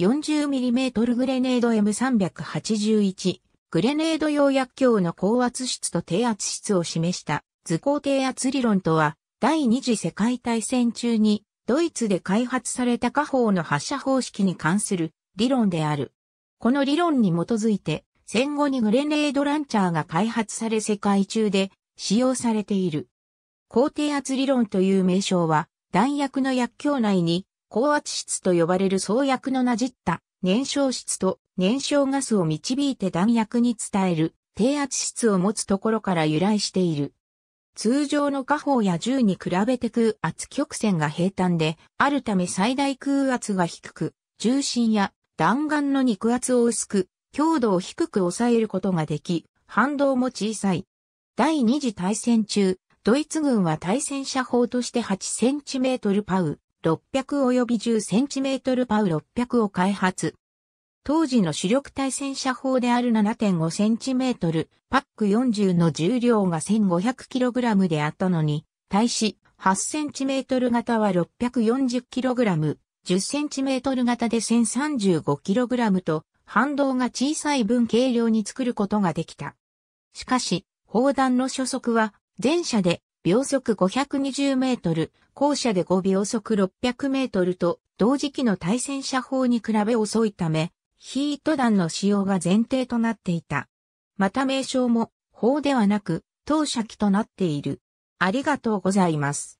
40mm グレネード M381 グレネード用薬莢の高圧室と低圧室を示した図工低圧理論とは第二次世界大戦中にドイツで開発された火砲の発射方式に関する理論である。この理論に基づいて戦後にグレネードランチャーが開発され世界中で使用されている。高低圧理論という名称は弾薬の薬莢内に高圧室と呼ばれる創薬のなじった燃焼室と燃焼ガスを導いて弾薬に伝える低圧室を持つところから由来している。通常の火砲や銃に比べて空圧曲線が平坦であるため最大空圧が低く、重心や弾丸の肉圧を薄く、強度を低く抑えることができ、反動も小さい。第二次大戦中、ドイツ軍は対戦車砲として8センチメートルパウ600及び 10cm パウ600を開発。当時の主力対戦車砲である 7.5cm パック40の重量が 1500kg であったのに、対し 8cm 型は 640kg、10cm 型で 1035kg と反動が小さい分軽量に作ることができた。しかし、砲弾の初速は全車で秒速520メートル、後者で5秒速600メートルと、同時期の対戦車砲に比べ遅いため、ヒート弾の使用が前提となっていた。また名称も、砲ではなく、投射機となっている。ありがとうございます。